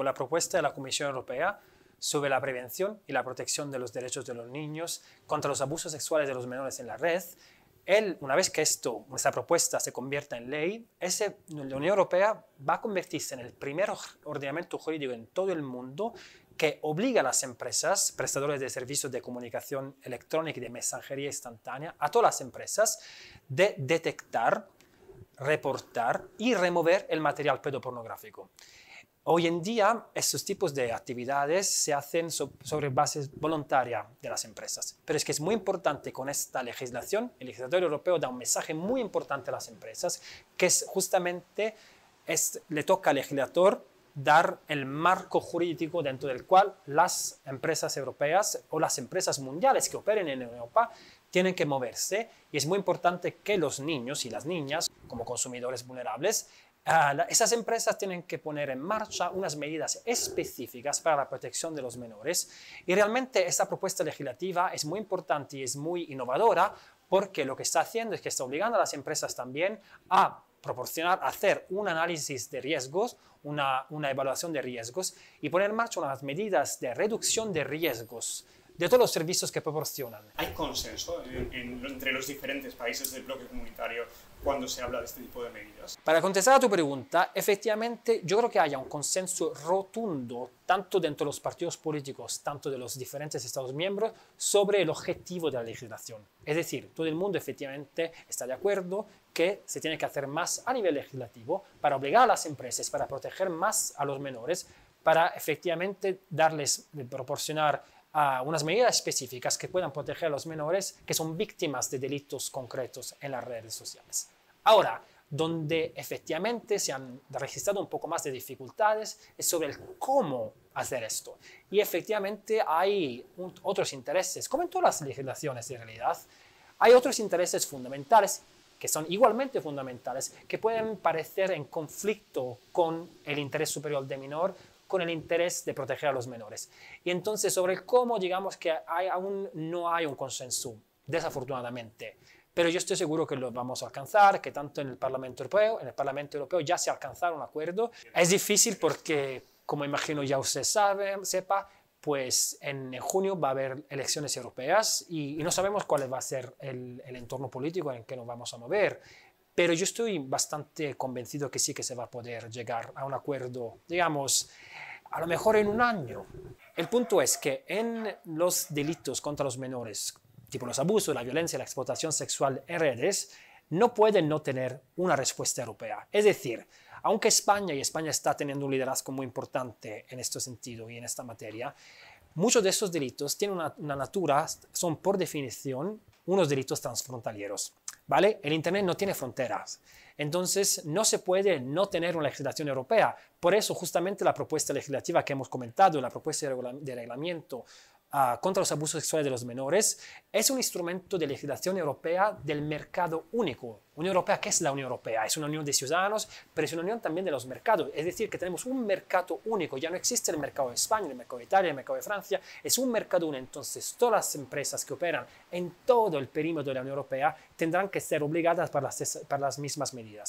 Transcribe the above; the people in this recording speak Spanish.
con la propuesta de la Comisión Europea sobre la prevención y la protección de los derechos de los niños contra los abusos sexuales de los menores en la red. una vez que esto, esta propuesta se convierta en ley, ese, la Unión Europea va a convertirse en el primer ordenamiento jurídico en todo el mundo que obliga a las empresas, prestadores de servicios de comunicación electrónica y de mensajería instantánea, a todas las empresas, de detectar, reportar y remover el material pedopornográfico. Hoy en día, estos tipos de actividades se hacen sobre base voluntaria de las empresas. Pero es que es muy importante con esta legislación, el legislador europeo da un mensaje muy importante a las empresas, que es justamente le toca al legislador dar el marco jurídico dentro del cual las empresas europeas o las empresas mundiales que operen en Europa tienen que moverse y es muy importante que los niños y las niñas, como consumidores vulnerables, Ah, esas empresas tienen que poner en marcha unas medidas específicas para la protección de los menores y realmente esta propuesta legislativa es muy importante y es muy innovadora porque lo que está haciendo es que está obligando a las empresas también a proporcionar, hacer un análisis de riesgos, una, una evaluación de riesgos y poner en marcha unas medidas de reducción de riesgos de todos los servicios que proporcionan. ¿Hay consenso entre los diferentes países del bloque comunitario cuando se habla de este tipo de medidas? Para contestar a tu pregunta, efectivamente yo creo que haya un consenso rotundo, tanto dentro de los partidos políticos, tanto de los diferentes Estados miembros, sobre el objetivo de la legislación. Es decir, todo el mundo efectivamente está de acuerdo que se tiene que hacer más a nivel legislativo para obligar a las empresas, para proteger más a los menores, para efectivamente darles, proporcionar a unas medidas específicas que puedan proteger a los menores que son víctimas de delitos concretos en las redes sociales. Ahora, donde efectivamente se han registrado un poco más de dificultades es sobre el cómo hacer esto. Y efectivamente hay otros intereses, como en todas las legislaciones en realidad, hay otros intereses fundamentales que son igualmente fundamentales, que pueden parecer en conflicto con el interés superior del menor, con el interés de proteger a los menores. Y entonces sobre el cómo, digamos que hay, aún no hay un consenso, desafortunadamente. Pero yo estoy seguro que lo vamos a alcanzar, que tanto en el Parlamento Europeo, en el Parlamento Europeo ya se alcanzará un acuerdo. Es difícil porque, como imagino ya usted sabe, sepa, pues en junio va a haber elecciones europeas y, no sabemos cuál va a ser el, el entorno político en el que nos vamos a mover. Pero yo estoy bastante convencido que sí que se va a poder llegar a un acuerdo, digamos, a lo mejor en un año. El punto es que en los delitos contra los menores, tipo los abusos, la violencia, la explotación sexual en redes, no pueden no tener una respuesta europea. Es decir, aunque España y España está teniendo un liderazgo muy importante en este sentido y en esta materia, muchos de estos delitos tienen una, naturaleza, son por definición unos delitos transfrontalieros. ¿vale? El Internet no tiene fronteras. Entonces, no se puede no tener una legislación europea. Por eso, justamente la propuesta legislativa que hemos comentado, la propuesta de, reglamento, Ah, contra los abusos sexuales de los menores es un instrumento de legislación europea del mercado único. Unión Europea, ¿qué es la Unión Europea? Es una unión de ciudadanos, pero es una unión también de los mercados. Es decir, que tenemos un mercado único. Ya no existe el mercado de España, el mercado de Italia, el mercado de Francia. Es un mercado único. Entonces, todas las empresas que operan en todo el perímetro de la Unión Europea tendrán que ser obligadas para las mismas medidas.